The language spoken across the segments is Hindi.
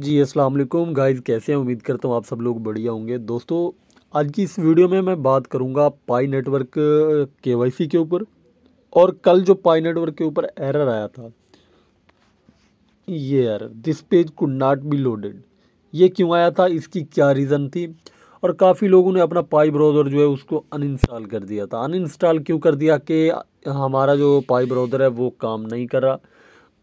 जी अस्सलाम वालेकुम गाइस कैसे हैं उम्मीद करता हूँ आप सब लोग बढ़िया होंगे दोस्तों आज की इस वीडियो में मैं बात करूँगा पाई नेटवर्क के के ऊपर और कल जो पाई नेटवर्क के ऊपर एरर आया था ये error this page could not be loaded ये क्यों आया था इसकी क्या रीज़न थी और काफ़ी लोगों ने अपना पाई ब्राउज़र जो है उसको अनइंस्टॉल कर दिया था अनइंस्टॉल क्यों कर दिया कि हमारा जो पाई ब्राउज़र है वो काम नहीं कर रहा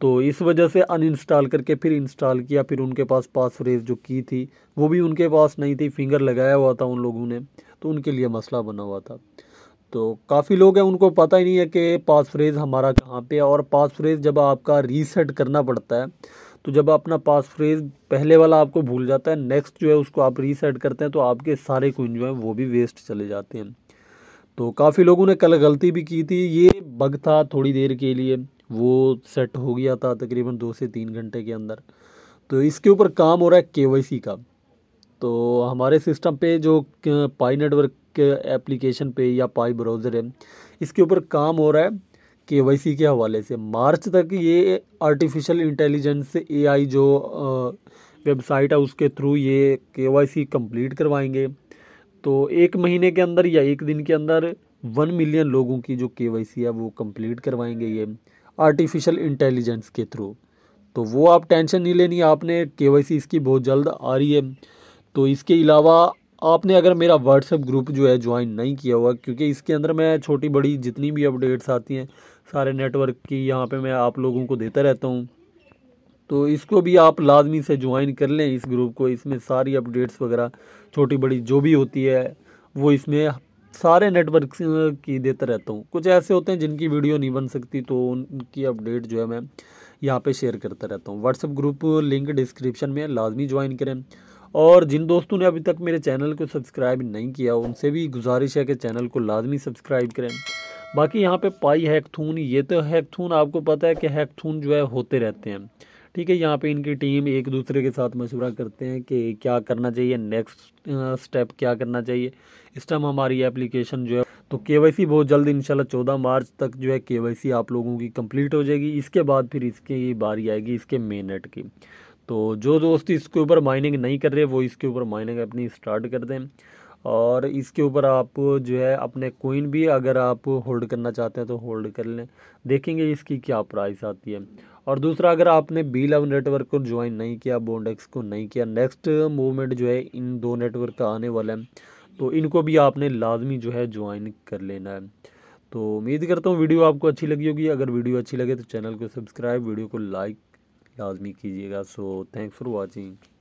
तो इस वजह से अनइंस्टॉल करके फिर इंस्टॉल किया फिर उनके पास पासफ्रेज जो की थी वो भी उनके पास नहीं थी फिंगर लगाया हुआ था उन लोगों ने तो उनके लिए मसला बना हुआ था तो काफ़ी लोग हैं उनको पता ही नहीं है कि पासफ्रेज हमारा कहाँ पे है और पासफ्रेज जब आपका रीसेट करना पड़ता है तो जब अपना पासफ्रेज पहले वाला आपको भूल जाता है नेक्स्ट जो है उसको आप रीसेट करते हैं तो आपके सारे कुंज जो हैं वो भी वेस्ट चले जाते हैं तो काफ़ी लोगों ने कल गलती भी की थी ये बग था थोड़ी देर के लिए वो सेट हो गया था तकरीबन दो से तीन घंटे के अंदर तो इसके ऊपर काम हो रहा है के का तो हमारे सिस्टम पे जो पाई नेटवर्क के एप्लीकेशन पे या पाई ब्राउज़र है इसके ऊपर काम हो रहा है के के हवाले से मार्च तक ये आर्टिफिशियल इंटेलिजेंस आई जो वेबसाइट है उसके थ्रू ये के कंप्लीट करवाएंगे तो एक महीने के अंदर या एक दिन के अंदर वन मिलियन लोगों की जो के है वो कंप्लीट करवाएंगे ये आर्टिफिशियल इंटेलिजेंस के थ्रू तो वो आप टेंशन नहीं लेनी आपने के इसकी बहुत जल्द आ रही है तो इसके अलावा आपने अगर मेरा व्हाट्सएप ग्रुप जो है ज्वाइन नहीं किया हुआ क्योंकि इसके अंदर मैं छोटी बड़ी जितनी भी अपडेट्स आती हैं सारे नेटवर्क की यहाँ पे मैं आप लोगों को देता रहता हूँ तो इसको भी आप लाजमी से ज्वाइन कर लें इस ग्रुप को इसमें सारी अपडेट्स वगैरह छोटी बड़ी जो भी होती है वो इसमें सारे नेटवर्क की देता रहता हूँ कुछ ऐसे होते हैं जिनकी वीडियो नहीं बन सकती तो उनकी अपडेट जो है मैं यहाँ पे शेयर करता रहता हूँ व्हाट्सअप ग्रुप लिंक डिस्क्रिप्शन में लाजमी ज्वाइन करें और जिन दोस्तों ने अभी तक मेरे चैनल को सब्सक्राइब नहीं किया उनसे भी गुजारिश है कि चैनल को लाजमी सब्सक्राइब करें बाकी यहाँ पे पाई हैकथून ये तो हैकथून आपको पता है कि हैकथून जो है होते रहते हैं ठीक है यहाँ पे इनकी टीम एक दूसरे के साथ मशवरा करते हैं कि क्या करना चाहिए नेक्स्ट स्टेप क्या करना चाहिए इस टाइम हमारी एप्लीकेशन जो है तो के वाई सी बहुत जल्द इंशाल्लाह चौदह मार्च तक जो है के वाई सी आप लोगों की कंप्लीट हो जाएगी इसके बाद फिर इसकी बारी आएगी इसके मेन की तो जो दोस्त इसके ऊपर माइनिंग नहीं कर रहे वो इसके ऊपर माइनिंग अपनी स्टार्ट कर दें और इसके ऊपर आप जो है अपने कोइन भी अगर आप होल्ड करना चाहते हैं तो होल्ड कर लें देखेंगे इसकी क्या प्राइस आती है और दूसरा अगर आपने बी लव नेटवर्क को ज्वाइन नहीं किया बोनडेक्स को नहीं किया नेक्स्ट मूवमेंट जो है इन दो नेटवर्क का आने वाला है तो इनको भी आपने लाजमी जो है ज्वाइन कर लेना है तो उम्मीद करता हूँ वीडियो आपको अच्छी लगी होगी अगर वीडियो अच्छी लगे तो चैनल को सब्सक्राइब वीडियो को लाइक लाजमी कीजिएगा सो थैंक्स फॉर वॉचिंग